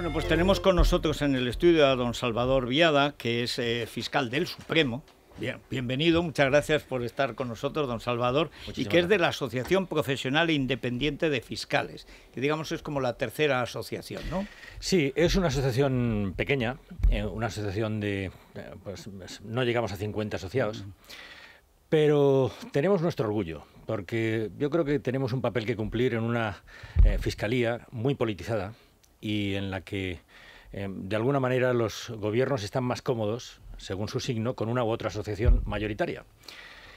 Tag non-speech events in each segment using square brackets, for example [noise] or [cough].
Bueno, pues tenemos con nosotros en el estudio a don Salvador Viada, que es eh, fiscal del Supremo. bienvenido, muchas gracias por estar con nosotros, don Salvador, y que es de la Asociación Profesional Independiente de Fiscales, que digamos es como la tercera asociación, ¿no? Sí, es una asociación pequeña, eh, una asociación de, eh, pues no llegamos a 50 asociados, pero tenemos nuestro orgullo, porque yo creo que tenemos un papel que cumplir en una fiscalía muy politizada, y en la que eh, de alguna manera los gobiernos están más cómodos, según su signo, con una u otra asociación mayoritaria.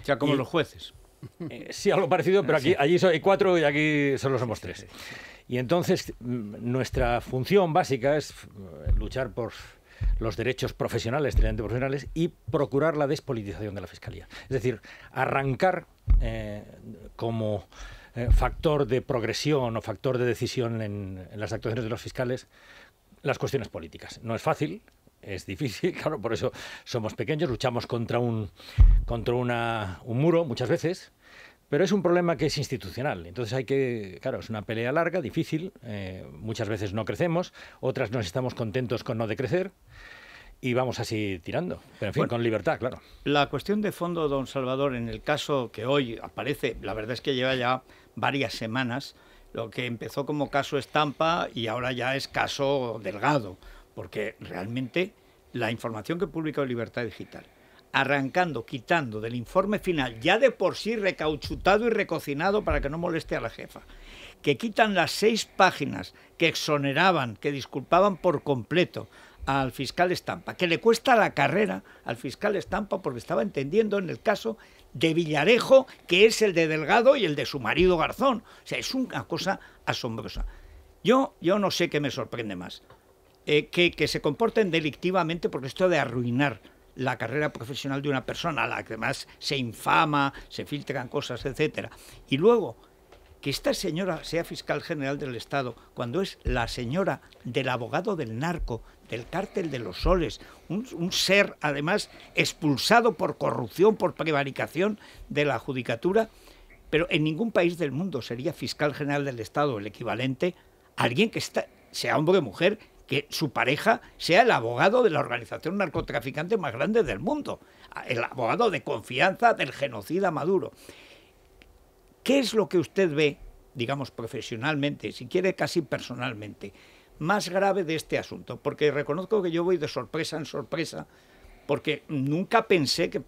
Ya como los jueces. Eh, sí, algo parecido, pero aquí, allí hay cuatro y aquí solo somos tres. Y entonces mm, nuestra función básica es eh, luchar por los derechos profesionales, profesionales, y procurar la despolitización de la Fiscalía. Es decir, arrancar como eh, factor de progresión o factor de decisión en, las actuaciones de los fiscales las cuestiones políticas. No es fácil. Es difícil, [laughs] claro, por eso somos pequeños, luchamos contra un, contra una, un muro muchas veces, pero es un problema que es institucional. Entonces hay que, claro, es una pelea larga, difícil. Eh, muchas veces no crecemos, otras nos estamos contentos con no decrecer y vamos así tirando. Pero en fin, con libertad, claro. La cuestión de fondo, don Salvador, en el caso que hoy aparece, la verdad es que lleva ya varias semanas, lo que empezó como caso estampa y ahora ya es caso delgado, porque realmente la información que publica Libertad Digital, arrancando, quitando del informe final, ya de por sí recauchutado y recocinado para que no moleste a la jefa, que quitan las seis páginas que exoneraban, que disculpaban por completo al fiscal Estampa, que le cuesta la carrera al fiscal Estampa porque estaba entendiendo en el caso de Villarejo, que es el de Delgado y el de su marido Garzón. O sea, es una cosa asombrosa. Yo, yo no sé qué me sorprende más. Eh, que, que se comporten delictivamente porque esto de arruinar la carrera profesional de una persona, a la que más se infama, se filtran cosas, etcétera. Y luego, que esta señora sea fiscal general del Estado, cuando es la señora del abogado del narco el cártel de los soles, un, ser además expulsado por corrupción, por prevaricación de la judicatura, pero en ningún país del mundo sería fiscal general del Estado el equivalente a alguien que sea hombre o mujer, que su pareja sea el abogado de la organización narcotraficante más grande del mundo, el abogado de confianza del genocida Maduro. ¿Qué es lo que usted ve, digamos profesionalmente, si quiere casi personalmente, más grave de este asunto, porque reconozco que yo voy de sorpresa en sorpresa, porque nunca pensé que...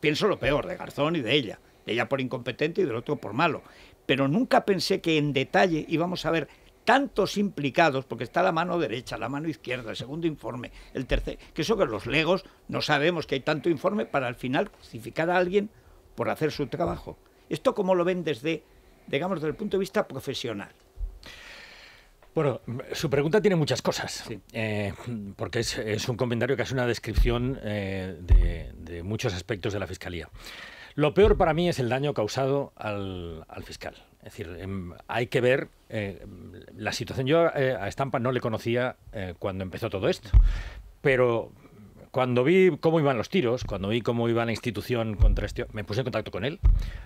Pienso lo peor de Garzón y de ella, de ella por incompetente y del otro por malo, pero nunca pensé que en detalle íbamos a ver tantos implicados, porque está la mano derecha, la mano izquierda, el segundo informe, el tercer, que eso que los legos no sabemos que hay tanto informe para al final crucificar a alguien por hacer su trabajo. Esto como lo ven desde, digamos, desde el punto de vista profesional. Bueno, su pregunta tiene muchas cosas, eh, porque es, un comentario que es una descripción eh, de, muchos aspectos de la Fiscalía. Lo peor para mí es el daño causado al, fiscal. Es decir, em, hay que ver eh, la situación. Yo a Estampa no le conocía cuando empezó todo esto, pero cuando vi cómo iban los tiros, cuando vi cómo iba la institución contra este, me puse en contacto con él,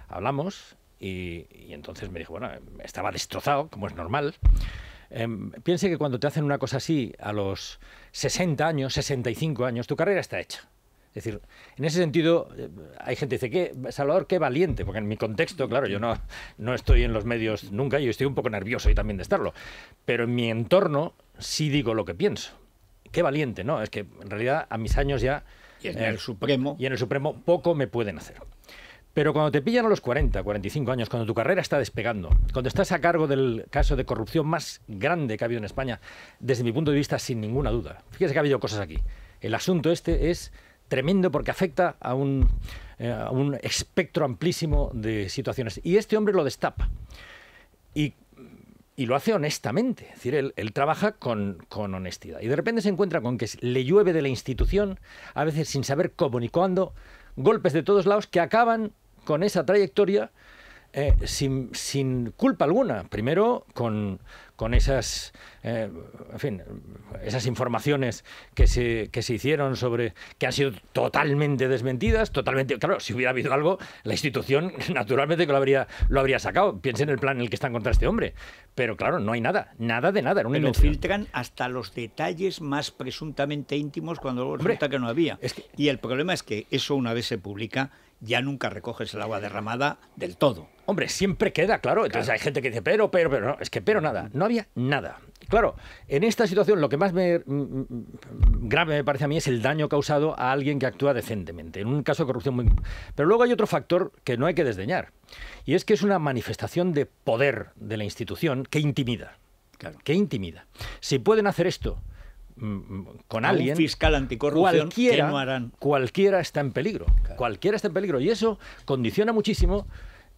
hablamos y entonces me dijo, bueno, estaba destrozado, como es normal. Em, piense que cuando te hacen una cosa así a los 60 años, 65 años, tu carrera está hecha. Es decir, en ese sentido, eh, hay gente que dice, ¿qué, Salvador, qué valiente, porque en mi contexto, claro, yo no, no estoy en los medios nunca, yo estoy un poco nervioso y también de estarlo, pero en mi entorno sí digo lo que pienso. Qué valiente, ¿no? Es que en realidad a mis años ya... en el eh, Supremo. Y en el Supremo poco me pueden hacer. Pero cuando te pillan a los 40, 45 años, cuando tu carrera está despegando, cuando estás a cargo del caso de corrupción más grande que ha habido en España, desde mi punto de vista, sin ninguna duda. Fíjese que ha habido cosas aquí. El asunto este es tremendo porque afecta a un, eh, espectro amplísimo de situaciones. Y este hombre lo destapa. Y, lo hace honestamente. Es decir, él, trabaja con, con, honestidad. Y de repente se encuentra con que le llueve de la institución, a veces sin saber cómo ni cuándo, golpes de todos lados que acaban con esa trayectoria eh, sin, culpa alguna. Primero, con, con esas, eh, en fin, esas informaciones que se, que se hicieron sobre. que han sido totalmente desmentidas, totalmente. Claro, si hubiera habido algo, la institución [laughs] naturalmente que lo habría, lo habría sacado. Piensen en el plan en el que está contra este hombre. Pero claro, no hay nada, nada de nada. no filtran hasta los detalles más presuntamente íntimos cuando resulta que no había. Y el problema es que eso, una vez se publica, ya nunca recoges el agua derramada del todo. Hombre, siempre queda, claro. Entonces hay gente que dice, pero, pero, pero, no, es que pero nada, no había nada. Claro, en esta situación lo que más me, mm, mm, mm, grave me parece a mí es el daño causado a alguien que actúa decentemente, en un caso de corrupción muy... Pero luego hay otro factor que no hay que desdeñar, y es que es una manifestación de poder de la institución que intimida. Claro. Que intimida. Si pueden hacer esto, Mm, mm, con alguien. fiscal anticorrupción cualquiera, Cualquiera está en peligro. Cualquiera está en peligro. Y eso condiciona muchísimo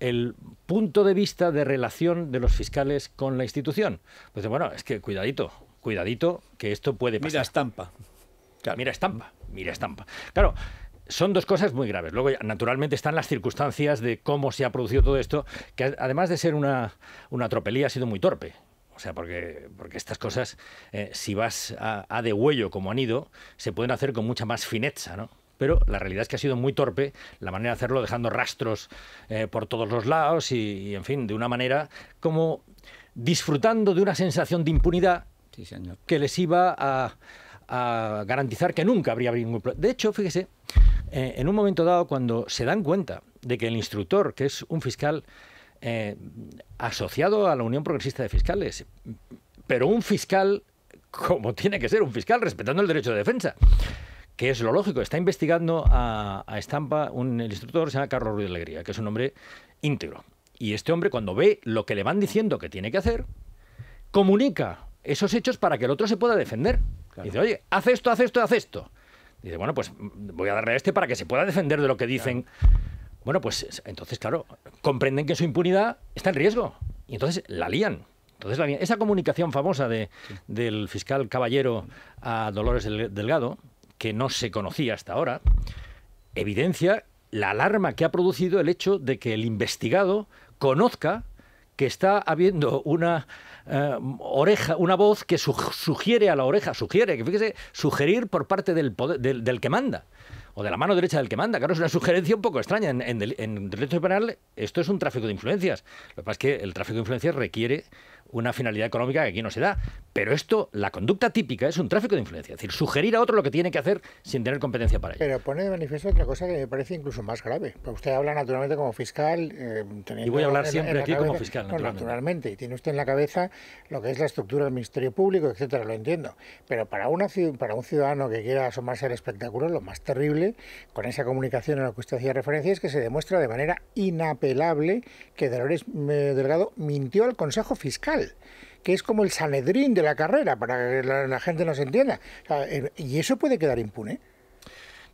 el punto de vista de relación de los fiscales con la institución. Pues bueno, es que cuidadito, cuidadito, que esto puede pasar. Mira estampa. Mira estampa, mira estampa. Claro, son dos cosas muy graves. Luego, naturalmente, están las circunstancias de cómo se ha producido todo esto, que además de ser una, una tropelía, ha sido muy torpe. O sea, porque, porque estas cosas, eh, si vas a, de huello como han ido, se pueden hacer con mucha más fineza, ¿no? pero la realidad es que ha sido muy torpe la manera de hacerlo, dejando rastros eh, por todos los lados y, en fin, de una manera como disfrutando de una sensación de impunidad que les iba a, garantizar que nunca habría habido ningún problema. De hecho, fíjese, eh, en un momento dado, cuando se dan cuenta de que el instructor, que es un fiscal, eh, asociado a la Unión Progresista de Fiscales, pero un fiscal como tiene que ser un fiscal, respetando el derecho de defensa que es lo lógico. Está investigando a, Estampa un el instructor, se llama Carlos Ruiz de Alegría, que es un hombre íntegro. Y este hombre, cuando ve lo que le van diciendo que tiene que hacer, comunica esos hechos para que el otro se pueda defender. Dice, oye, haz esto, haz esto, haz esto. Dice, bueno, pues mm, voy a darle a este para que se pueda defender de lo que dicen. Bueno, pues entonces, claro, comprenden que su impunidad está en riesgo y entonces la lían. Entonces, esa comunicación famosa del fiscal Caballero a Dolores Delgado, que no se conocía hasta ahora, evidencia la alarma que ha producido el hecho de que el investigado conozca que está habiendo una eh, oreja, una voz que sugiere a la oreja, sugiere, que fíjese, sugerir por parte del que manda o de la mano derecha del que manda. Claro, es una sugerencia un poco extraña. En, derecho penal esto es un tráfico de influencias. Lo que pasa es que el tráfico de influencias requiere una finalidad económica que aquí no se da. Pero esto, la conducta típica es un tráfico de influencia, es decir, sugerir a otro lo que tiene que hacer sin tener competencia para ello. Pero pone de manifiesto otra cosa que me parece incluso más grave. Pues usted habla naturalmente como fiscal. Eh, y voy a hablar siempre aquí como fiscal, naturalmente. Y tiene usted en la cabeza lo que es la estructura del Ministerio Público, etcétera, lo entiendo. Pero para, una, para un ciudadano que quiera asomarse al espectáculo, lo más terrible con esa comunicación a la que usted hacía referencia es que se demuestra de manera inapelable que Dolores eh, Delgado mintió al Consejo Fiscal que es como el Sanedrín de la carrera, para que la, gente nos entienda. Eh, y eso puede quedar impune.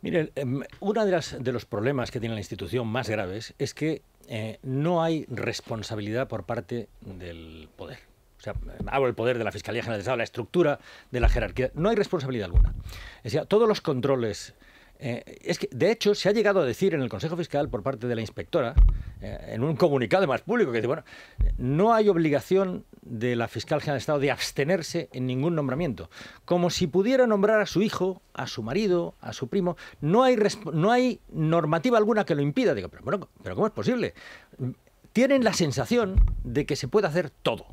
Mire, em, uno de, de los problemas que tiene la institución más graves es que eh, no hay responsabilidad por parte del poder. O sea, em, hablo del poder de la Fiscalía General de la estructura de la jerarquía. No hay responsabilidad alguna. Es decir, todos los controles eh, es que, de hecho, se ha llegado a decir en el Consejo Fiscal por parte de la inspectora, eh, en un comunicado más público, que dice, bueno, no hay obligación de la fiscal general del Estado de abstenerse en ningún nombramiento. Como si pudiera nombrar a su hijo, a su marido, a su primo. No hay, no hay normativa alguna que lo impida. Digo, pero, bueno, pero ¿cómo es posible? Tienen la sensación de que se puede hacer todo.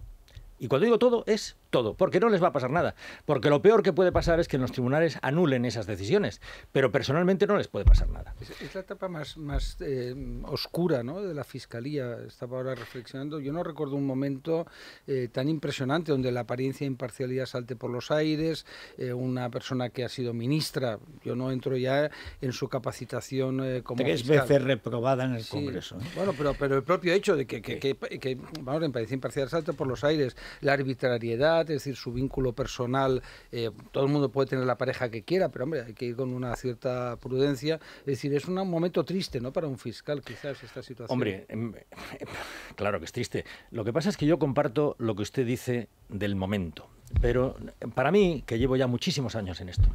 Y cuando digo todo es todo, porque no les va a pasar nada, porque lo peor que puede pasar es que los tribunales anulen esas decisiones, pero personalmente no les puede pasar nada. Es, la etapa más, más eh, oscura ¿no? de la Fiscalía, estaba ahora reflexionando, yo no recuerdo un momento eh, tan impresionante donde la apariencia de imparcialidad salte por los aires, eh, una persona que ha sido ministra, yo no entro ya en su capacitación como... Tres veces reprobada en el Congreso. Bueno, pero, pero el propio hecho de que, que, que, que vamos, la apariencia imparcial salte por los aires, la arbitrariedad, es decir, su vínculo personal, eh, todo el mundo puede tener la pareja que quiera, pero hombre, hay que ir con una cierta prudencia. Es decir, es un momento triste, ¿no? Para un fiscal, quizás, esta situación. Hombre, em, [laughs] claro que es triste. Lo que pasa es que yo comparto lo que usted dice del momento. Pero para mí, que llevo ya muchísimos años en esto,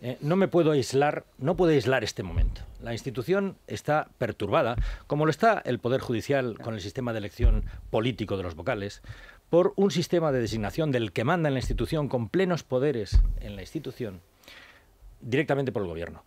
eh, no me puedo aislar, no puedo aislar este momento. La institución está perturbada, como lo está el Poder Judicial con el sistema de elección político de los vocales, por un sistema de designación del que manda en la institución con plenos poderes en la institución directamente por el gobierno.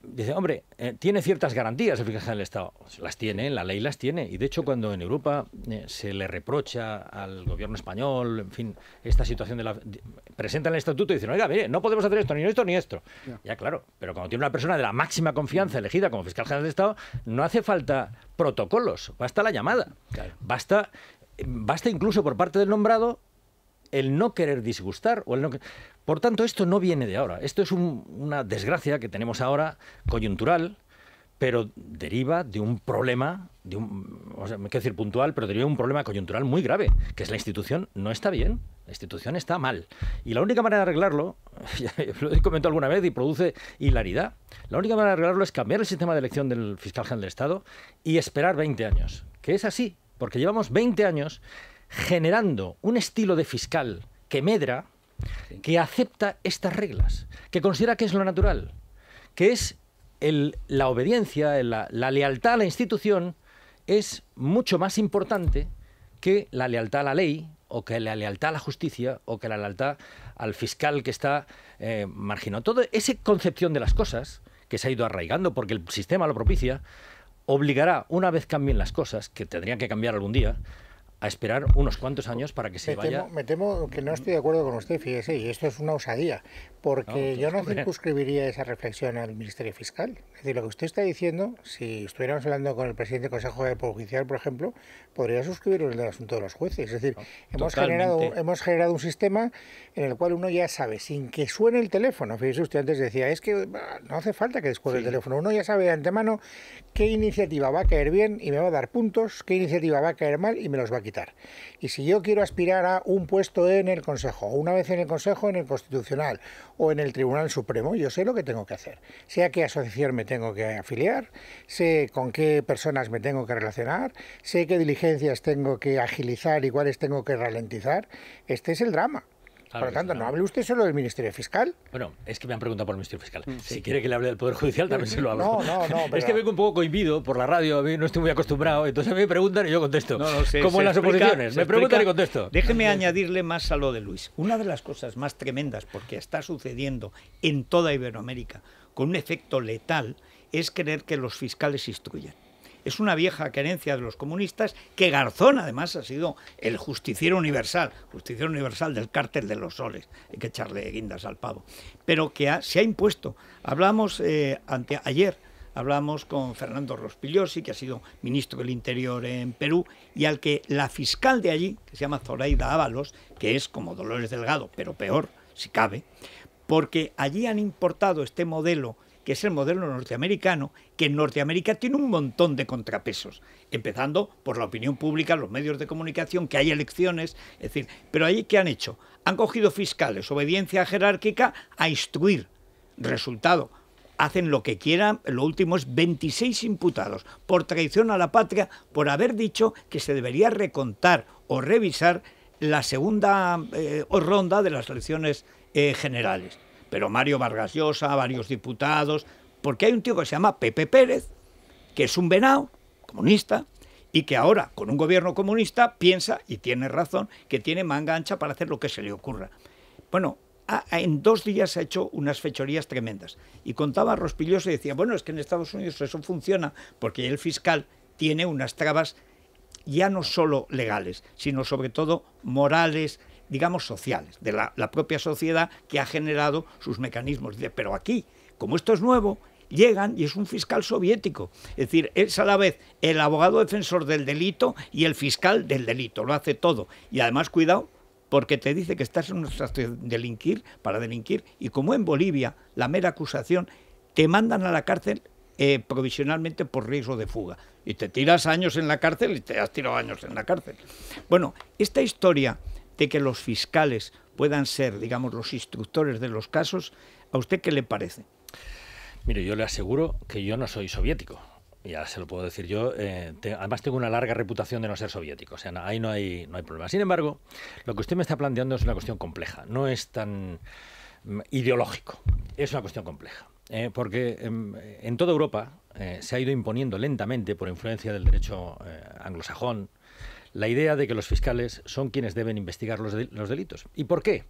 Dice, hombre, eh, tiene ciertas garantías el fiscal general del Estado. Pues, las tiene, la ley las tiene. Y de hecho, cuando en Europa eh, se le reprocha al gobierno español, en fin, esta situación de la. Presenta presentan el estatuto y dicen, oiga, mire, no podemos hacer esto, ni esto, ni esto. Ya. claro. Pero cuando tiene una persona de la máxima confianza elegida como fiscal general del Estado, no hace falta protocolos, basta la llamada. Basta Basta incluso por parte del nombrado el no querer disgustar o el no... Por tanto, esto no viene de ahora. Esto es una desgracia que tenemos ahora coyuntural, pero deriva de un problema, de un, o sea, me decir puntual, pero deriva de un problema coyuntural muy grave, que es la institución no está bien, la institución está mal. Y la única manera de arreglarlo, [laughs] lo he comentado alguna vez y produce hilaridad, la única manera de arreglarlo es cambiar el sistema de elección del fiscal general del Estado y esperar 20 años, que es así, porque llevamos 20 años generando un estilo de fiscal que medra, que acepta estas reglas, que considera que es lo natural, que es la obediencia, la, lealtad a la institución es mucho más importante que la lealtad a la ley o que la lealtad a la justicia o que la lealtad al fiscal que está eh, marginado. Todo esa concepción de las cosas que se ha ido arraigando porque el sistema lo propicia, obligará, una vez cambien las cosas, que tendrían que cambiar algún día, a esperar unos cuantos años para que se me me temo que no estoy de acuerdo con usted, fíjese, y esto es una osadía, porque yo no circunscribiría esa reflexión al Ministerio Fiscal. Es decir, lo que usted está diciendo, si estuviéramos hablando con el presidente del Consejo de Judicial, por ejemplo, podría suscribirlo en el asunto de los jueces. Es decir, hemos, generado, un sistema en el cual uno ya sabe, sin que suene el teléfono, fíjese usted antes decía, es que no hace falta que suene el teléfono, uno ya sabe de antemano qué iniciativa va a caer bien y me va a dar puntos, qué iniciativa va a caer mal y me los va a quitar. Y si yo quiero aspirar a un puesto en el Consejo, una vez en el Consejo, en el Constitucional o en el Tribunal Supremo, yo sé lo que tengo que hacer. Sé a qué asociación me tengo que afiliar, sé con qué personas me tengo que relacionar, sé qué diligencias tengo que agilizar y cuáles tengo que ralentizar. Este es el drama por lo tanto, no. hable usted solo del Ministerio Fiscal. Bueno, es que me han preguntado por el Ministerio Fiscal. Mm, si quiere que le hable del Poder Judicial, también se lo hablo. [laughs] No, no, no. Es que vengo un poco cohibido por la radio, no estoy muy acostumbrado, entonces a me preguntan y yo contesto. No, no, sé. como en las oposiciones, me preguntan y contesto. Déjeme añadirle más a lo de Luis. Una de las cosas más tremendas, porque está sucediendo en toda Iberoamérica, con un efecto letal, es creer que los fiscales instruyen es una vieja querencia de los comunistas, que Garzón además ha sido el justiciero universal, justiciero universal del cártel de los soles, hay que echarle guindas al pavo, pero que se ha impuesto. Hablamos eh, ante, ayer, hablamos con Fernando Rospigliosi, que ha sido ministro del Interior en Perú, y al que la fiscal de allí, que se llama Zoraida Ábalos, que es como Dolores Delgado, pero peor, si cabe, porque allí han importado este modelo que es el modelo norteamericano, que en Norteamérica tiene un montón de contrapesos, empezando por la opinión pública, los medios de comunicación, que hay elecciones, es decir, pero ahí ¿qué han hecho? Han cogido fiscales, obediencia jerárquica, a instruir. Resultado, hacen lo que quieran, lo último es 26 imputados por traición a la patria, por haber dicho que se debería recontar o revisar la segunda eh, ronda de las elecciones eh, generales pero Mario Vargas Llosa, varios diputados, porque hay un tío que se llama Pepe Pérez, que es un venado comunista, y que ahora, con un gobierno comunista, piensa, y tiene razón, que tiene manga ancha para hacer lo que se le ocurra. Bueno, en dos días ha hecho unas fechorías tremendas. Y contaba Rospilloso y decía, bueno, es que en Estados Unidos eso funciona porque el fiscal tiene unas trabas ya no solo legales, sino sobre todo morales, digamos, sociales, de la, propia sociedad que ha generado sus mecanismos. Pero aquí, como esto es nuevo, llegan y es un fiscal soviético. Es decir, es a la vez el abogado defensor del delito y el fiscal del delito, lo hace todo. Y además, cuidado, porque te dice que estás en una de delinquir para delinquir y como en Bolivia la mera acusación te mandan a la cárcel eh, provisionalmente por riesgo de fuga y te tiras años en la cárcel y te has tirado años en la cárcel. Bueno, esta historia de que los fiscales puedan ser, digamos, los instructores de los casos, ¿a usted qué le parece? Mire, yo le aseguro que yo no soy soviético. Ya se lo puedo decir yo. Eh, además, tengo una larga reputación de no ser soviético. O sea, ahí no hay, no hay problema. Sin embargo, lo que usted me está planteando es una cuestión compleja. No es tan mm, ideológico. Es una cuestión compleja. Eh, porque em, en toda Europa eh, se ha ido imponiendo lentamente, por influencia del derecho anglosajón, la idea de que los fiscales son quienes deben investigar los, delitos. ¿Y por qué?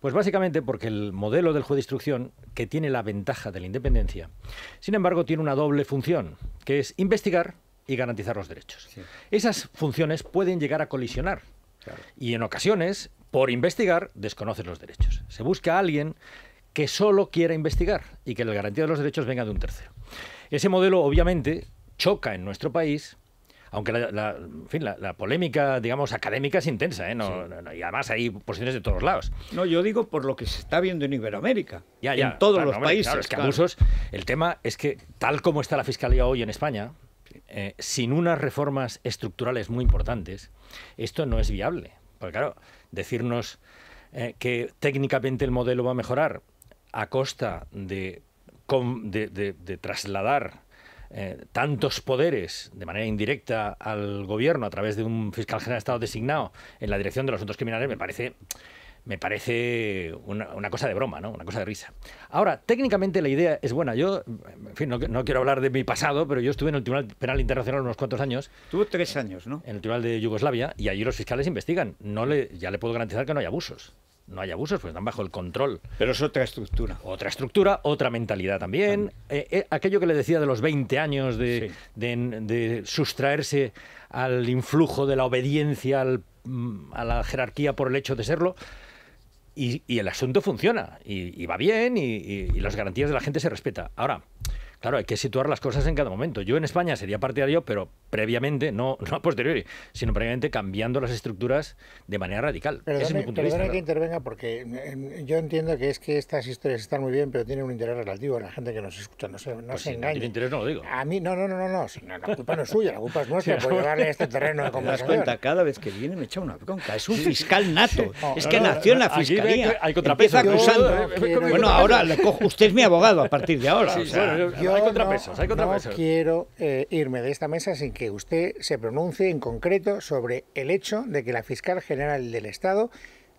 Pues básicamente porque el modelo del juez de instrucción, que tiene la ventaja de la independencia, sin embargo tiene una doble función, que es investigar y garantizar los derechos. Esas funciones pueden llegar a colisionar. Y en ocasiones, por investigar, desconocen los derechos. Se busca a alguien que solo quiera investigar y que la garantía de los derechos venga de un tercero. Ese modelo, obviamente, choca en nuestro país aunque la, polémica, digamos, académica es intensa, ¿eh? y además hay posiciones de todos lados. No, yo digo por lo que se está viendo en Iberoamérica, ya, en todos los países. Claro, es el tema es que tal como está la Fiscalía hoy en España, eh, sin unas reformas estructurales muy importantes, esto no es viable. Porque claro, decirnos eh, que técnicamente el modelo va a mejorar a costa de trasladar eh, tantos poderes de manera indirecta al gobierno a través de un fiscal general de Estado designado en la dirección de los asuntos criminales me parece me parece una, cosa de broma, ¿no? Una cosa de risa. Ahora, técnicamente la idea es buena. Yo, en fin, no, quiero hablar de mi pasado, pero yo estuve en el Tribunal Penal Internacional unos cuantos años. Tuvo tres años, ¿no? En el Tribunal de Yugoslavia, y allí los fiscales investigan. No le, ya le puedo garantizar que no hay abusos no hay abusos, pues están bajo el control. Pero es otra estructura. Otra estructura, otra mentalidad también. Eh, eh, aquello que le decía de los 20 años de, sustraerse al influjo de la obediencia al, mm, a la jerarquía por el hecho de serlo. Y, el asunto funciona, y, va bien, y, y las garantías de la gente se respeta. Ahora, Claro, hay que situar las cosas en cada momento. Yo en España sería partidario, pero previamente, no, [laughs] no a posteriori, sino previamente cambiando las estructuras de manera radical. Pero Ese es mi punto de vista. que intervenga porque eh, eh, yo entiendo que es que estas historias están muy bien, pero tienen un interés relativo en la gente que nos escucha. No se, no pues interés, no lo digo. A mí, no, no, no, no, no, la culpa no es suya, la culpa es [laughs] nuestra por llevarle [laughs] este terreno de conversación. cuenta? Cada vez que viene me echa una bronca. Es un fiscal nato. es que nació en la fiscalía. Hay, hay Empieza acusando. bueno, ahora le cojo. Usted es mi abogado a partir de ahora. o hay contrapesos, hay contrapesos. quiero eh, irme de esta mesa sin que usted se pronuncie en concreto sobre el hecho de que la fiscal general del Estado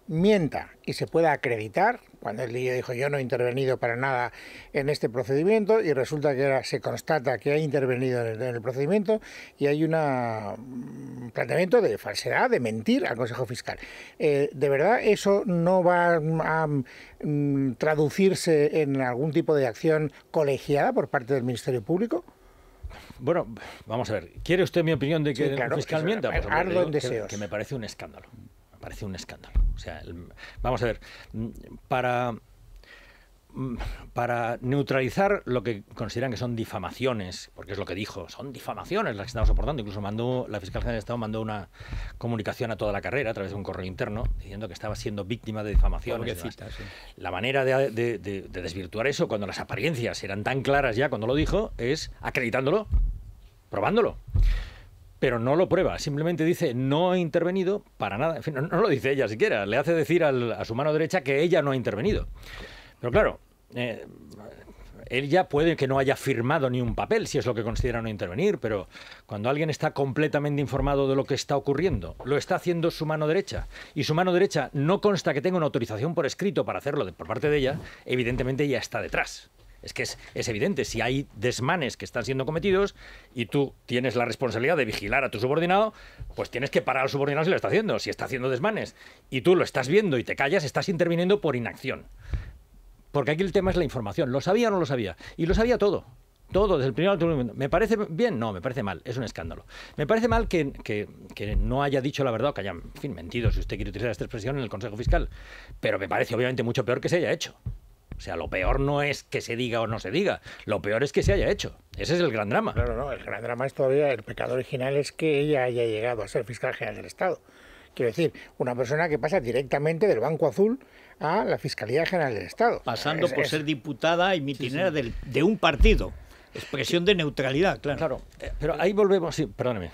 mienta y se pueda acreditar cuando el dijo yo no he intervenido para nada en este procedimiento y resulta que ahora se constata que ha intervenido en el, procedimiento y hay una, un mm, planteamiento de falsedad, de mentir al Consejo Fiscal. Eh, ¿De verdad eso no va a, mm, traducirse en algún tipo de acción colegiada por parte del Ministerio Público? Bueno, vamos a ver. ¿Quiere usted mi opinión de que el fiscal mienta? Pues en deseos. que me parece un escándalo parece un escándalo. O sea, vamos a ver, mm, para mm, para neutralizar lo que consideran que son difamaciones, porque es lo que dijo, son difamaciones las que estamos soportando. Incluso mandó, la fiscal general de Estado mandó una comunicación a toda la carrera a través de un correo interno diciendo que estaba siendo víctima de difamaciones. La manera de, desvirtuar eso, cuando las apariencias eran tan claras ya cuando lo dijo, es acreditándolo, probándolo pero no lo prueba, simplemente dice no ha intervenido para nada. En fin, no, lo dice ella siquiera, le hace decir a su mano derecha que ella no ha intervenido. Pero claro, eh, él ya puede que no haya firmado ni un papel, si es lo que considera no intervenir, pero cuando alguien está completamente informado de lo que está ocurriendo, lo está haciendo su mano derecha, y su mano derecha no consta que tenga una autorización por escrito para hacerlo por parte de ella, evidentemente ella está detrás. Es que es, evidente, si hay desmanes que están siendo cometidos y tú tienes la responsabilidad de vigilar a tu subordinado, pues tienes que parar al subordinado si lo está haciendo, si está haciendo desmanes. Y tú lo estás viendo y te callas, estás interviniendo por inacción. Porque aquí el tema es la información. ¿Lo sabía o no lo sabía? Y lo sabía todo todo, desde el primer momento. ¿Me parece bien? No, me parece mal, es un escándalo. Me parece mal que, no haya dicho la verdad que haya, fin, mentido, si usted quiere utilizar esta expresión, en el Consejo Fiscal. Pero me parece obviamente mucho peor que se haya hecho. O sea, lo peor no es que se diga o no se diga, lo peor es que se haya hecho. Ese es el gran drama. Claro, no, el gran drama es todavía, el pecado original es que ella haya llegado a ser fiscal general del Estado. Quiero decir, una persona que pasa directamente del Banco Azul a la Fiscalía General del Estado. Pasando por ser diputada y mitinera de un partido. Expresión de neutralidad, claro. Eh, pero ahí volvemos, sí, perdóneme.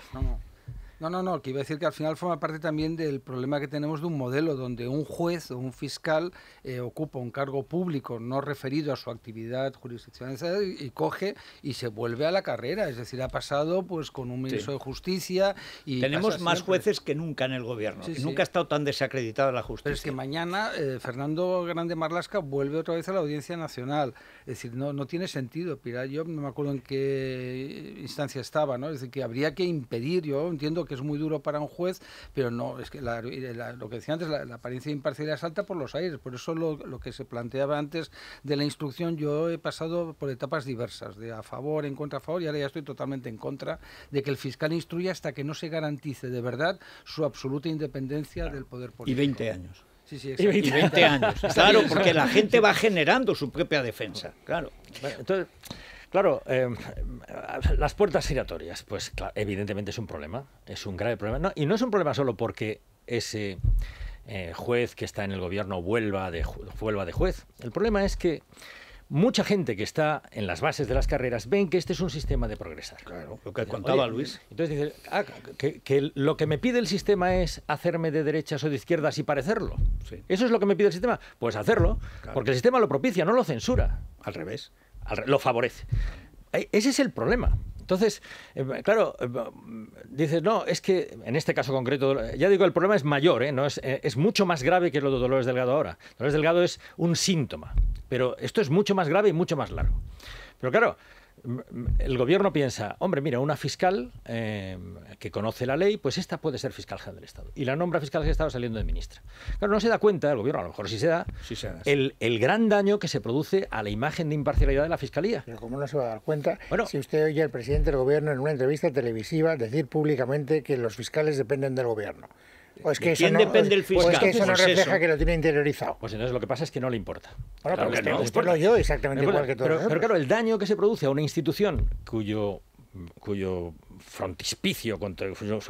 No, no, no, que iba a decir que al final forma parte también del problema que tenemos de un modelo donde un juez o un fiscal eh, ocupa un cargo público no referido a su actividad jurisdiccional y coge y se vuelve a la carrera. Es decir, ha pasado pues con un ministro de justicia y. Tenemos más jueces que nunca en el gobierno. Nunca ha estado tan desacreditada la justicia. Pero es que mañana eh, Fernando Grande Marlasca vuelve otra vez a la Audiencia Nacional. Es decir, no, no tiene sentido, Pira, Yo no me acuerdo en qué instancia estaba, ¿no? Es decir, que habría que impedir, yo entiendo que que es muy duro para un juez, pero no, es que eh, lo que decía antes, la, apariencia de imparcialidad salta por los aires. Por eso lo, que se planteaba antes de la instrucción, yo he pasado por etapas diversas, de a favor, en contra, a favor, y ahora ya estoy totalmente en contra de que el fiscal instruya hasta que no se garantice de verdad su absoluta independencia del poder político. Y 20 años. Sí, sí, y 20, años. [laughs] claro, porque la gente va generando su propia defensa. Claro. entonces. Claro, em, las puertas giratorias, pues evidentemente es un problema, es un grave problema. y no es un problema solo porque ese eh, juez que está en el gobierno vuelva de, vuelva de juez. El problema es que mucha gente que está en las bases de las carreras ven que este es un sistema de progresar. Claro, lo que contaba Luis. Entonces dice, ah, que, lo que me pide el sistema es hacerme de derechas o de izquierdas y parecerlo. ¿Eso es lo que me pide el sistema? Pues hacerlo, porque el sistema lo propicia, no lo censura. Al revés lo favorece. Ese es el problema. Entonces, eh, claro, eh, dices, no, es que en este caso concreto, ya digo, el problema es mayor, ¿eh? no es, es, mucho más grave que lo de Dolores Delgado ahora. Dolores Delgado es un síntoma, pero esto es mucho más grave y mucho más largo. Pero claro, el gobierno piensa, hombre, mira, una fiscal eh, que conoce la ley, pues esta puede ser fiscal general del Estado. Y la nombra fiscal general del Estado saliendo de ministra. Claro, no se da cuenta, el gobierno a lo mejor sí se da, se da El, gran daño que se produce a la imagen de imparcialidad de la fiscalía. Pero ¿cómo no se va a dar cuenta si usted oye al presidente del gobierno en una entrevista televisiva decir públicamente que los fiscales dependen del gobierno? Pues, pues que ¿Quién depende pues pues que eso no refleja que lo tiene interiorizado. Pues entonces lo que pasa es que no le importa. claro, pero yo exactamente pero, claro, el daño que se produce a una institución cuyo cuyo frontispicio, contra, no quiero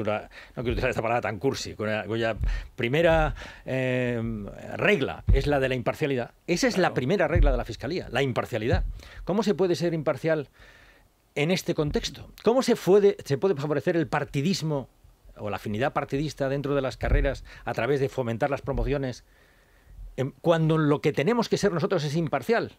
utilizar esta palabra tan cursi, cuya, primera eh, regla es la de la imparcialidad. Esa es la primera regla de la Fiscalía, la imparcialidad. ¿Cómo se puede ser imparcial en este contexto? ¿Cómo se puede favorecer el partidismo o la afinidad partidista dentro de las carreras a través de fomentar las promociones, em, cuando lo que tenemos que ser nosotros es imparcial.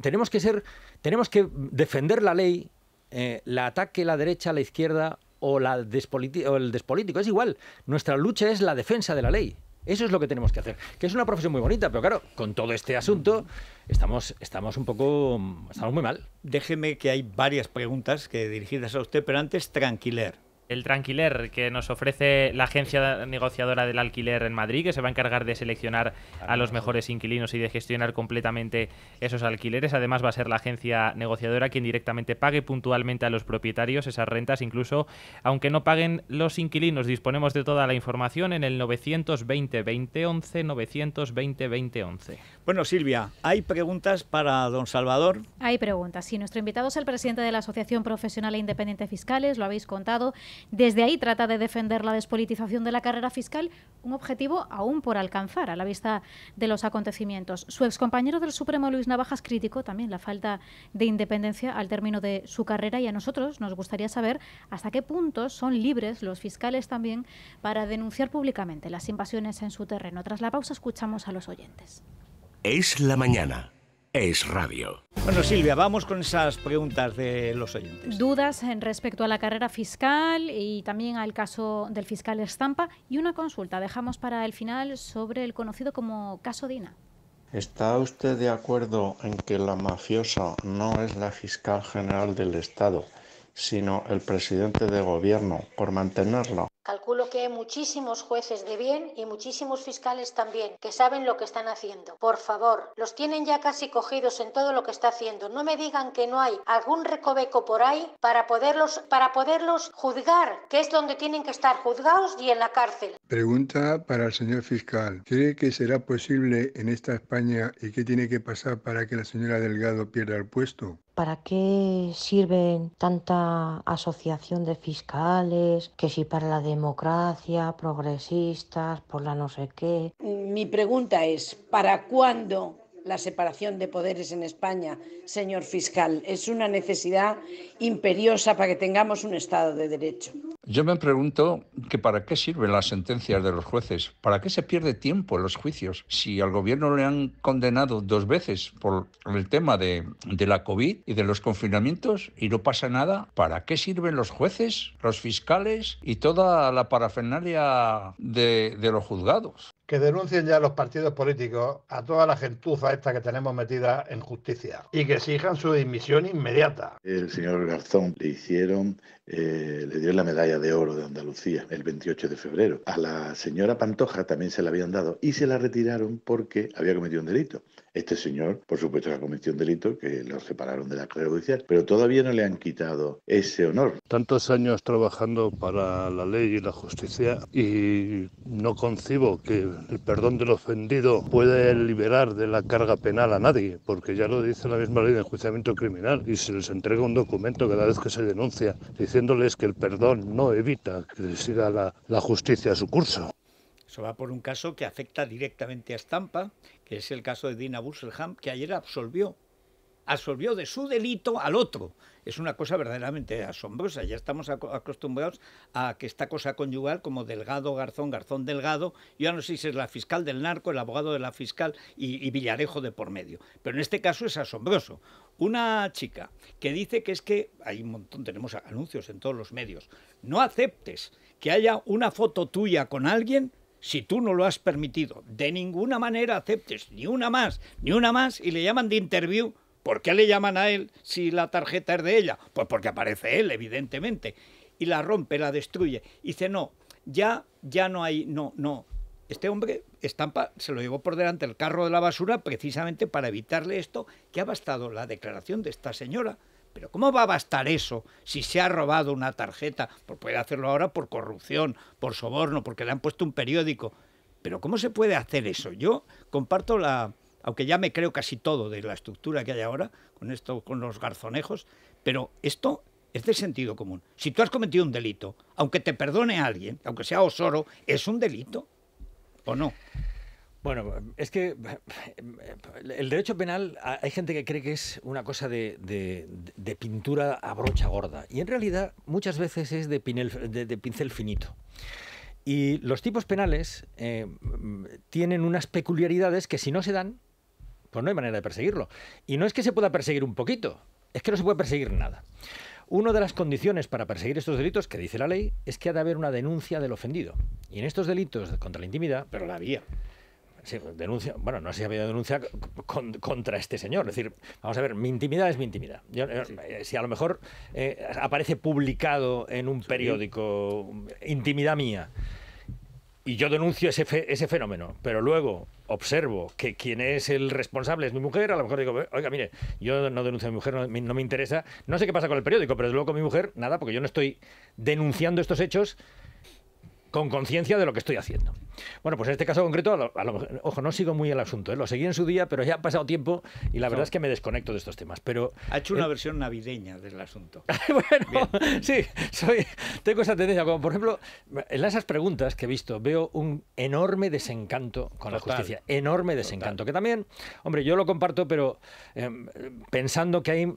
Tenemos que ser, tenemos que defender la ley, eh, la ataque la derecha, la izquierda o, el despolítico. Es igual. Nuestra lucha es la defensa de la ley. Eso es lo que tenemos que hacer. Que es una profesión muy bonita, pero claro, con todo este asunto estamos, estamos un poco. estamos muy mal. Déjeme que hay varias preguntas que dirigidas a usted, pero antes, tranquiler el tranquiler que nos ofrece la agencia negociadora del alquiler en Madrid, que se va a encargar de seleccionar a los mejores inquilinos y de gestionar completamente esos alquileres. Además, va a ser la agencia negociadora quien directamente pague puntualmente a los propietarios esas rentas, incluso aunque no paguen los inquilinos. Disponemos de toda la información en el 920-2011, 920-2011. Bueno, Silvia, ¿hay preguntas para don Salvador? Hay preguntas. Si nuestro invitado es el presidente de la Asociación Profesional e Independiente Fiscales, lo habéis contado. Desde ahí trata de defender la despolitización de la carrera fiscal, un objetivo aún por alcanzar a la vista de los acontecimientos. Su excompañero del Supremo, Luis Navajas, criticó también la falta de independencia al término de su carrera y a nosotros nos gustaría saber hasta qué punto son libres los fiscales también para denunciar públicamente las invasiones en su terreno. Tras la pausa escuchamos a los oyentes. Es la mañana. Es radio. Bueno, Silvia, vamos con esas preguntas de los oyentes. Dudas en respecto a la carrera fiscal y también al caso del fiscal Estampa. Y una consulta dejamos para el final sobre el conocido como caso Dina. ¿Está usted de acuerdo en que la mafiosa no es la fiscal general del Estado, sino el presidente de gobierno por mantenerla Calculo que hay muchísimos jueces de bien y muchísimos fiscales también que saben lo que están haciendo. Por favor, los tienen ya casi cogidos en todo lo que está haciendo. No me digan que no hay algún recoveco por ahí para poderlos, para poderlos juzgar, que es donde tienen que estar juzgados y en la cárcel. Pregunta para el señor fiscal. ¿Cree que será posible en esta España y qué tiene que pasar para que la señora Delgado pierda el puesto? ¿Para qué sirven tanta asociación de fiscales? Que si para la democracia, progresistas, por la no sé qué. Mi pregunta es, ¿para cuándo la separación de poderes en España, señor fiscal? Es una necesidad imperiosa para que tengamos un Estado de Derecho. Yo me pregunto que para qué sirven las sentencias de los jueces, para qué se pierde tiempo en los juicios. Si al gobierno le han condenado dos veces por el tema de, la COVID y de los confinamientos y no pasa nada, ¿para qué sirven los jueces, los fiscales y toda la parafernalia de, los juzgados? que denuncien ya los partidos políticos a toda la gentuza esta que tenemos metida en justicia y que exijan su dimisión inmediata. El señor Garzón le hicieron, eh, le dio la medalla de oro de Andalucía el 28 de febrero. A la señora Pantoja también se la habían dado y se la retiraron porque había cometido un delito. Este señor, por supuesto, ha cometido un delito que lo separaron de la carrera judicial, pero todavía no le han quitado ese honor. Tantos años trabajando para la ley y la justicia y no concibo que el perdón del ofendido puede liberar de la carga penal a nadie, porque ya lo dice la misma ley de enjuiciamiento criminal y se les entrega un documento cada vez que se denuncia diciéndoles que el perdón no evita que siga la, justicia a su curso. Eso va por un caso que afecta directamente a Estampa es el caso de Dina Busselham, que ayer absolvió. Absolvió de su delito al otro. Es una cosa verdaderamente asombrosa. Ya estamos acostumbrados a que esta cosa conyugal, como Delgado, Garzón, Garzón, Delgado, yo no sé si es la fiscal del narco, el abogado de la fiscal y, y Villarejo de por medio. Pero en este caso es asombroso una chica que dice que es que hay un montón, tenemos anuncios en todos los medios, no aceptes que haya una foto tuya con alguien si tú no lo has permitido, de ninguna manera aceptes ni una más, ni una más, y le llaman de interview. ¿Por qué le llaman a él si la tarjeta es de ella? Pues porque aparece él, evidentemente. Y la rompe, la destruye. dice, no, ya, ya no hay, no, no. Este hombre estampa, se lo llevó por delante el carro de la basura precisamente para evitarle esto, que ha bastado la declaración de esta señora pero ¿cómo va a bastar eso si se ha robado una tarjeta? Pues puede hacerlo ahora por corrupción, por soborno, porque le han puesto un periódico. Pero ¿cómo se puede hacer eso? Yo comparto la, aunque ya me creo casi todo de la estructura que hay ahora, con esto, con los garzonejos, pero esto es de sentido común. Si tú has cometido un delito, aunque te perdone alguien, aunque sea Osoro, es un delito, ¿o no? Bueno, es que el derecho penal hay gente que cree que es una cosa de, pintura a brocha gorda y en realidad muchas veces es de, pincel finito. Y los tipos penales eh, tienen unas peculiaridades que si no se dan, pues no hay manera de perseguirlo. Y no es que se pueda perseguir un poquito, es que no se puede perseguir nada. Una de las condiciones para perseguir estos delitos que dice la ley es que ha de haber una denuncia del ofendido. Y en estos delitos contra la intimidad, pero la vía. Pues denuncia, bueno, no sé si ha habido denuncia contra este señor. Es decir, vamos a ver, mi intimidad es mi intimidad. Eh, eh, si a lo mejor eh, aparece publicado en un periódico intimidad mía y yo denuncio ese, ese fenómeno, pero luego observo que quien es el responsable es mi mujer, a lo mejor digo, oiga, mire, yo no denuncio a mi mujer, no, me interesa, no sé qué pasa con el periódico, pero luego con mi mujer, nada, porque yo no estoy denunciando estos hechos con conciencia de lo que estoy haciendo. Bueno, pues en este caso concreto, ojo, no sigo muy el asunto, ¿eh? lo seguí en su día, pero ya ha pasado tiempo y la verdad es que me desconecto de estos temas. Pero, ha hecho una versión navideña del asunto. [laughs] bueno, sí, tengo esa tendencia. Como por ejemplo, en esas preguntas que he visto, veo un enorme desencanto con la justicia. Enorme desencanto. Que también, hombre, yo lo comparto, pero eh, pensando que hay mm,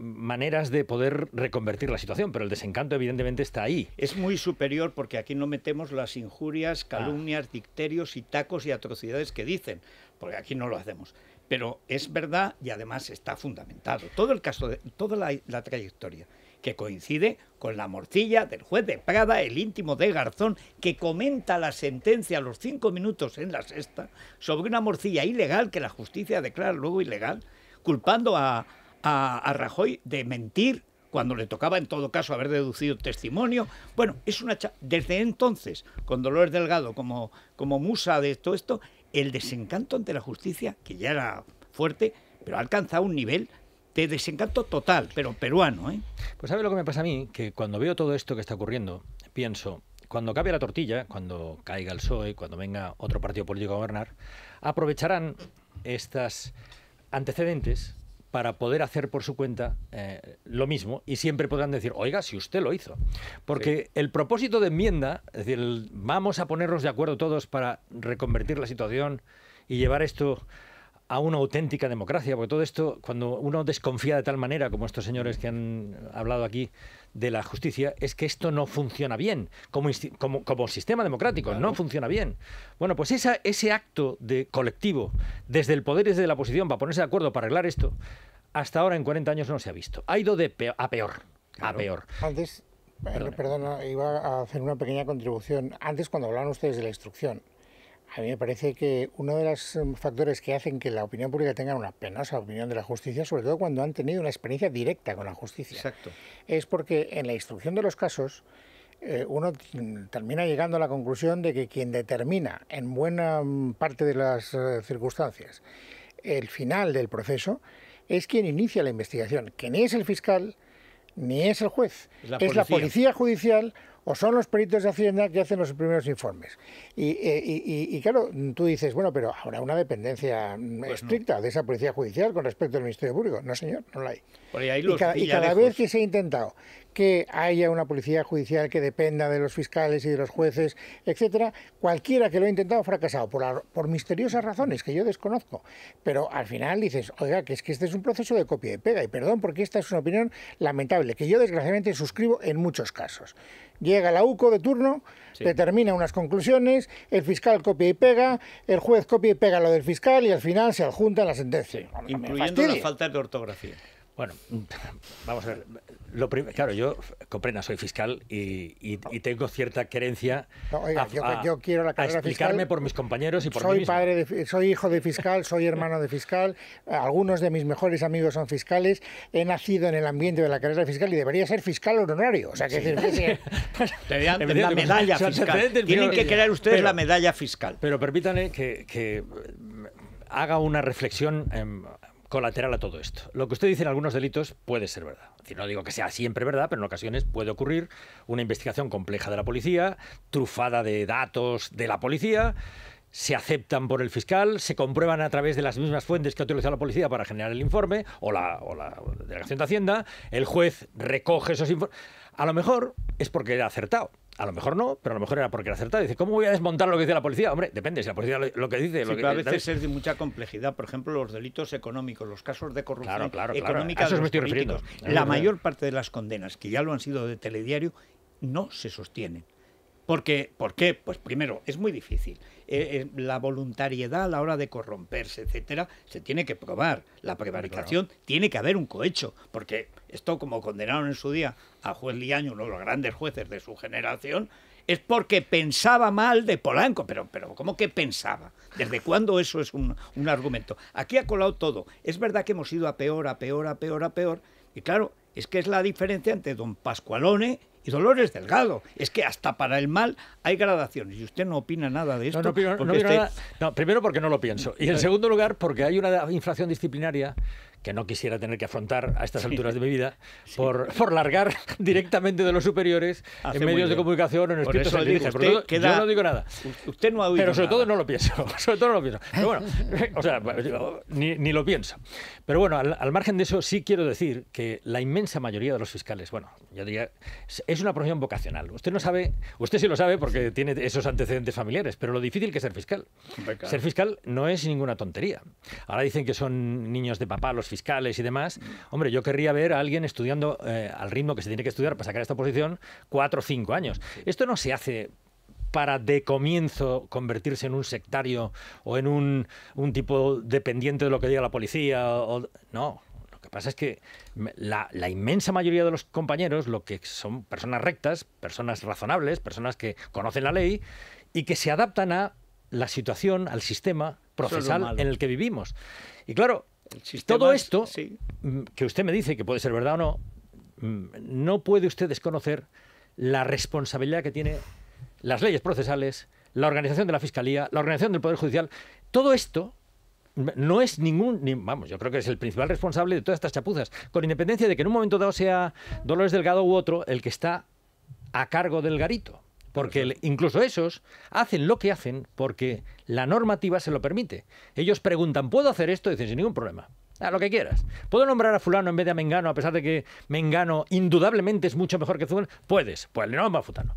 maneras de poder reconvertir la situación, pero el desencanto evidentemente está ahí. Es muy superior porque aquí no metemos las injurias, calumnias dicterios y tacos y atrocidades que dicen, porque aquí no lo hacemos. Pero es verdad y además está fundamentado. Todo el caso, de, toda la, trayectoria que coincide con la morcilla del juez de Prada, el íntimo de Garzón, que comenta la sentencia a los cinco minutos en la sexta sobre una morcilla ilegal que la justicia declara luego ilegal, culpando a, a Rajoy de mentir cuando le tocaba en todo caso haber deducido testimonio. Bueno, es una desde entonces, con Dolores Delgado como, como musa de todo esto, el desencanto ante la justicia, que ya era fuerte, pero alcanza alcanzado un nivel de desencanto total, pero peruano. ¿eh? Pues ¿sabe lo que me pasa a mí? Que cuando veo todo esto que está ocurriendo, pienso, cuando cambie la tortilla, cuando caiga el PSOE, cuando venga otro partido político a gobernar, aprovecharán estas antecedentes para poder hacer por su cuenta eh, lo mismo y siempre podrán decir, oiga, si usted lo hizo. Porque el propósito de enmienda, es decir, vamos a ponernos de acuerdo todos para reconvertir la situación y llevar esto a una auténtica democracia, porque todo esto, cuando uno desconfía de tal manera, como estos señores que han hablado aquí, de la justicia es que esto no funciona bien, como, como, sistema democrático, no funciona bien. Bueno, pues esa, ese acto de colectivo, desde el poder y desde la oposición, para ponerse de acuerdo, para arreglar esto, hasta ahora en 40 años no se ha visto. Ha ido de a peor. A peor. Antes, eh, perdona, iba a hacer una pequeña contribución. Antes, cuando hablaban ustedes de la instrucción, a mí me parece que uno de los em, factores que hacen que la opinión pública tenga una penosa opinión de la justicia, sobre todo cuando han tenido una experiencia directa con la justicia, es porque en la instrucción de los casos eh, uno mm, termina llegando a la conclusión de que quien determina en buena mm, parte de las eh, circunstancias el final del proceso es quien inicia la investigación, que ni es el fiscal, ni es el juez, es la policía judicial o son los peritos de Hacienda que hacen los primeros informes. Y, eh, y, claro, tú dices, bueno, pero habrá una dependencia mm, estricta de esa policía judicial con respecto al Ministerio de Público. No, señor, no la hay. y, cada vez que se ha intentado que haya una policía judicial que dependa de los fiscales y de los jueces, etcétera. Cualquiera que lo ha intentado ha fracasado por, por misteriosas razones que yo desconozco. Pero al final dices, oiga, que es que este es un proceso de copia y pega. Y perdón, porque esta es una opinión lamentable, que yo desgraciadamente suscribo en muchos casos. Llega la UCO de turno, determina unas conclusiones, el fiscal copia y pega, el juez copia y pega lo del fiscal y al final se adjunta la sentencia. incluyendo la falta de ortografía. Bueno, [laughs] vamos a ver. Lo claro, yo, comprenda, soy fiscal y, tengo cierta querencia a, yo, quiero explicarme por mis compañeros y por soy mí Padre soy hijo de fiscal, soy hermano de fiscal, algunos de mis mejores amigos son fiscales, he nacido en el ambiente de la carrera fiscal y debería ser fiscal honorario. O sea, que, [laughs] es pues, [laughs] la medalla fiscal. Tienen que crear ustedes la medalla fiscal. Pero permítanme que, eh, haga una reflexión em, colateral a todo esto. Lo que usted dice en algunos delitos puede ser verdad. no digo que sea siempre verdad, pero en ocasiones puede ocurrir una investigación compleja de la policía, trufada de datos de la policía, se aceptan por el fiscal, se comprueban a través de las mismas fuentes que ha utilizado la policía para generar el informe o la, o delegación de Hacienda, el juez recoge esos informes. A lo mejor es porque era acertado. A lo mejor no, pero a lo mejor era porque era acertado. Dice, ¿cómo voy a desmontar lo que dice la policía? Hombre, depende, si la policía lo, que dice... lo que, pero a veces es de mucha complejidad. Por ejemplo, los delitos económicos, los casos de corrupción económica me estoy La mayor parte de las condenas, que ya lo han sido de telediario, no se sostienen. Porque, ¿Por qué? Pues primero, es muy difícil. Eh, eh, la voluntariedad a la hora de corromperse, etcétera, se tiene que probar. La prevaricación tiene que haber un cohecho, porque esto, como condenaron en su día a juez Liaño, uno de los grandes jueces de su generación, es porque pensaba mal de Polanco. Pero, pero ¿cómo que pensaba? ¿Desde cuándo eso es un, un argumento? Aquí ha colado todo. Es verdad que hemos ido a peor, a peor, a peor, a peor. Y claro, es que es la diferencia entre don Pascualone y Dolores Delgado. Es que hasta para el mal hay gradaciones. Y usted no opina nada de esto. No, este nada. primero porque no lo pienso. Y en eh. segundo lugar porque hay una inflación disciplinaria que no quisiera tener que afrontar a estas alturas de mi vida, por, por, largar [laughs] directamente de los superiores en medios de comunicación o en escritos al dije, Yo no digo nada. Usted no ha Pero sobre todo no lo pienso. [laughs] Sobre todo no lo pienso. Pero bueno, [laughs] o sea, pues, ni, ni, lo pienso. Pero bueno, al, margen de eso, sí quiero decir que la inmensa mayoría de los fiscales, bueno, yo diría, es una profesión vocacional. Usted no sabe, usted sí lo sabe porque tiene esos antecedentes familiares, pero lo difícil que es ser fiscal. Ser fiscal no es ninguna tontería. Ahora dicen que son niños de papá los fiscales y demás. Hombre, yo querría ver a alguien estudiando eh, al ritmo que se tiene que estudiar para sacar esta posición cuatro o cinco años. Esto no se hace para de comienzo convertirse en un sectario o en un, tipo dependiente de lo que diga la policía. O, no, lo que pasa es que la, la, inmensa mayoría de los compañeros, lo que son personas rectas, personas razonables, personas que conocen la ley y que se adaptan a la situación, al sistema procesal en el que vivimos. Y claro, todo esto mm, que usted me dice, que puede ser verdad o no, mm, no puede usted desconocer la responsabilidad que tiene las leyes procesales, la organización de la Fiscalía, la organización del Poder Judicial. Todo esto no es ningún, vamos, yo creo que es el principal responsable de todas estas chapuzas, con independencia de que en un momento dado sea Dolores Delgado u otro el que está a cargo del garito. Porque incluso esos hacen lo que hacen porque la normativa se lo permite. Ellos preguntan, ¿puedo hacer esto? Y dicen, sin ningún problema. A lo que quieras. ¿Puedo nombrar a fulano en vez de a Mengano, a pesar de que Mengano indudablemente es mucho mejor que Fulano? Puedes. Pues le nombra a Fulano.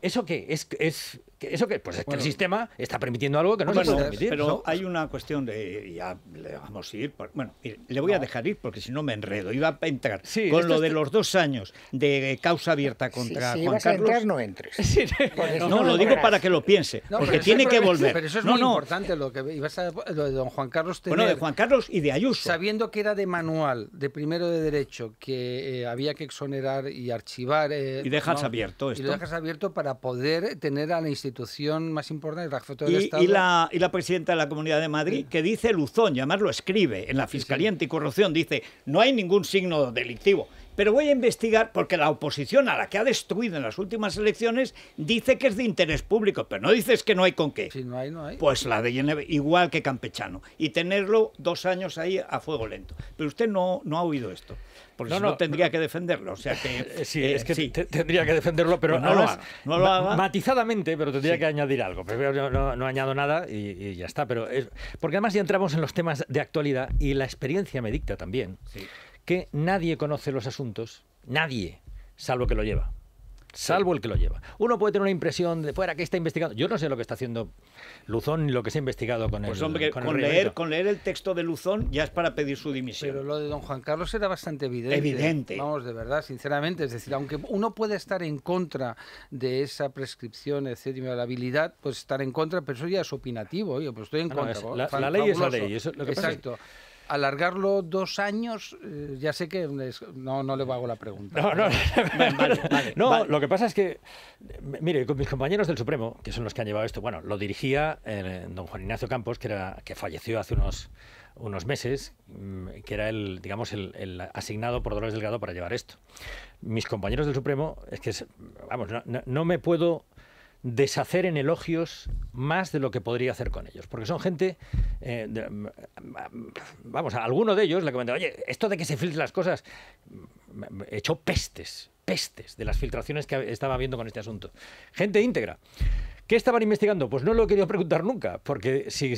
¿Eso qué? Es, es ¿Eso que Pues el sistema está permitiendo algo que no se puede permitir. Pero hay una cuestión de. Ya le vamos a ir. bueno, le voy a dejar ir porque si no me enredo. Iba a entrar con lo de los dos años de causa abierta contra Juan Carlos. no entres. no, lo digo para que lo piense. porque tiene que volver. Pero eso es muy importante lo que de don Juan Carlos. bueno, de Juan Carlos y de Ayuso. Sabiendo que era de manual, de primero de derecho, que eh, había que exonerar y archivar. Eh, y dejas abierto esto. Y lo dejas abierto para poder tener a la institución institución más importante, Y la, y la presidenta de la Comunidad de Madrid, que dice Luzón, y además lo escribe en la Fiscalía Anticorrupción, dice, no hay ningún signo delictivo pero voy a investigar porque la oposición a la que ha destruido en las últimas elecciones dice que es de interés público, pero no dices que no hay con qué. Si no hay, no hay. Pues la de Ginebra igual que Campechano, y tenerlo dos años ahí a fuego lento. Pero usted no, no ha oído esto porque no, no, tendría que defenderlo. O sea que, [laughs] eh, sí, eh, es que sí. tendría que defenderlo, pero pues no, lo haga, Matizadamente, pero tendría que añadir algo. Pero pues no, añado nada y, ya está. Pero es, porque además ya entramos en los temas de actualidad y la experiencia me dicta también. Sí que nadie conoce los asuntos, nadie, salvo que lo lleva. Salvo el que lo lleva. Uno puede tener una impresión de fuera que está investigando. Yo no sé lo que está haciendo Luzón ni lo que se ha investigado con pues hombre, con, leer, con leer el texto de Luzón ya es para pedir su dimisión. Pero lo de don Juan Carlos era bastante evidente. Evidente. Vamos, de verdad, sinceramente. Es decir, aunque uno puede estar en contra de esa prescripción, etcétera, de la habilidad, pues estar en contra, pero eso ya es opinativo. Yo pues estoy en ah, contra. la, ley es la ley. Eso, lo que Exacto alargarlo dos años, eh, ya sé que no, le hago la pregunta. No, lo que pasa es que, mire, con mis compañeros del Supremo, que son los que han llevado esto, bueno, lo dirigía eh, don Juan Ignacio Campos, que, era, que falleció hace unos, unos meses, mm, que era el, digamos, el, asignado por Dolores Delgado para llevar esto. Mis compañeros del Supremo, es que, vamos, no me puedo deshacer en elogios más de lo que podría hacer con ellos. Porque son gente, eh, vamos, a alguno de ellos le comenté, oye, esto de que se filtren las cosas, echó pestes, pestes de las filtraciones que estaba habiendo con este asunto. Gente íntegra. ¿Qué estaban investigando? Pues no lo he querido preguntar nunca, porque si,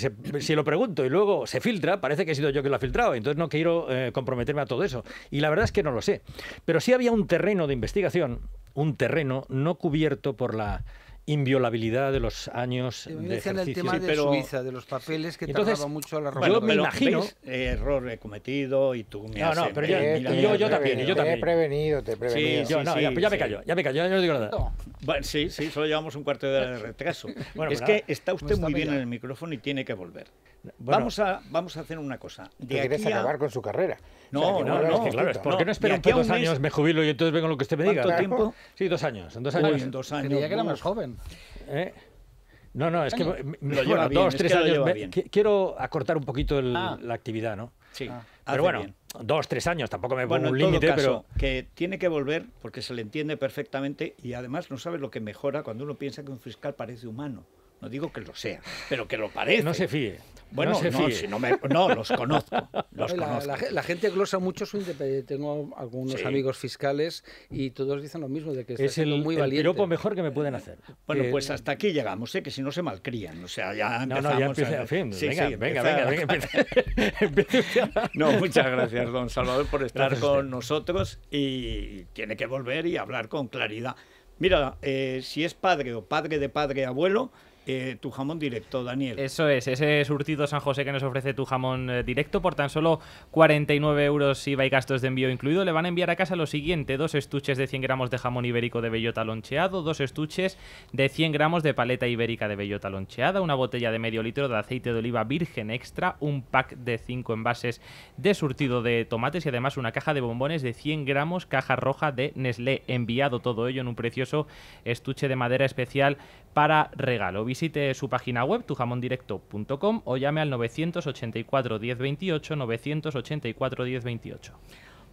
lo pregunto y luego se filtra, parece que he sido yo quien lo ha filtrado, entonces no quiero eh, comprometerme a todo eso. Y la verdad es que no lo sé. Pero sí había un terreno de investigación, un terreno no cubierto por la inviolabilidad de los años de ejercicio. el tema de Suiza, de los papeles que Entonces, tardaba mucho la Yo me imagino... Eh, error he cometido y tú me No, no, pero yo, también, yo también. Te he prevenido, te he prevenido. Sí, yo, no, pues ya, me callo, ya me callo, ya no digo nada. Bueno, sí, sí, solo llevamos un cuarto de hora de retraso. [laughs] bueno, es pues que está usted muy bien en el micrófono y tiene que volver vamos, a, vamos a hacer una cosa. De acabar con su carrera? No, no, no, claro. es porque no espero que dos años, me jubilo y entonces vengo lo que usted me diga? ¿Cuánto tiempo? Sí, dos años. En dos años. en años. que era más joven. ¿Eh? No, no, es que... Lo lleva dos, tres años. quiero acortar un poquito el, ah. la actividad, ¿no? Sí. Ah. pero bueno, dos, tres años, tampoco me pongo un límite, pero... que tiene que volver porque se le entiende perfectamente y además no sabe lo que mejora cuando uno piensa que un fiscal parece humano. No digo que lo sea, pero que lo parece. No se fíe. Bueno, no, si no, me, no, los conozco. Los [laughs] la, conozco. La, gente glosa mucho su independencia. Tengo algunos amigos fiscales y todos dicen lo mismo, de que es el, muy valiente. el mejor que me pueden hacer. Bueno, pues hasta aquí llegamos, ¿eh? que si no se malcrían. O sea, ya empezamos. No, no, ya empieza, fin, venga, venga, venga, [laughs] no, muchas gracias, don Salvador, por estar con nosotros y tiene que volver y hablar con claridad. Mira, eh, si es padre o padre de padre abuelo, eh, tu jamón directo, Daniel. Eso es, ese surtido San José que nos ofrece tu jamón eh, directo por tan solo 49 euros IVA y gastos de envío incluido. Le van a enviar a casa lo siguiente, dos estuches de 100 gramos de jamón ibérico de bellota loncheado, dos estuches de 100 gramos de paleta ibérica de bellota loncheada, una botella de medio litro de aceite de oliva virgen extra, un pack de 5 envases de surtido de tomates y además una caja de bombones de 100 gramos, caja roja de Nestlé. Enviado todo ello en un precioso estuche de madera especial para regalo. Visite su página web tujamondirecto.com o llame al 984 1028 984 1028.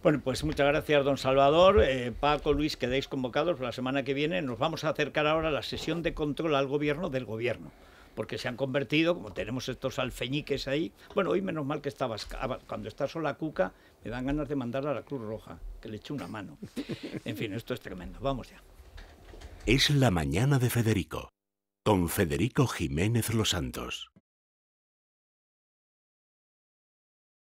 Bueno, pues muchas gracias, don Salvador. Eh, Paco, Luis, quedéis convocados la semana que viene. Nos vamos a acercar ahora a la sesión de control al gobierno del gobierno porque se han convertido, como tenemos estos alfeñiques ahí, bueno, hoy menos mal que estabas, ah, cuando está sola Cuca, me dan ganas de mandarla a la Cruz Roja, que le eche una mano. En fin, esto es tremendo, vamos ya. Es la mañana de Federico con Federico Jiménez Los Santos.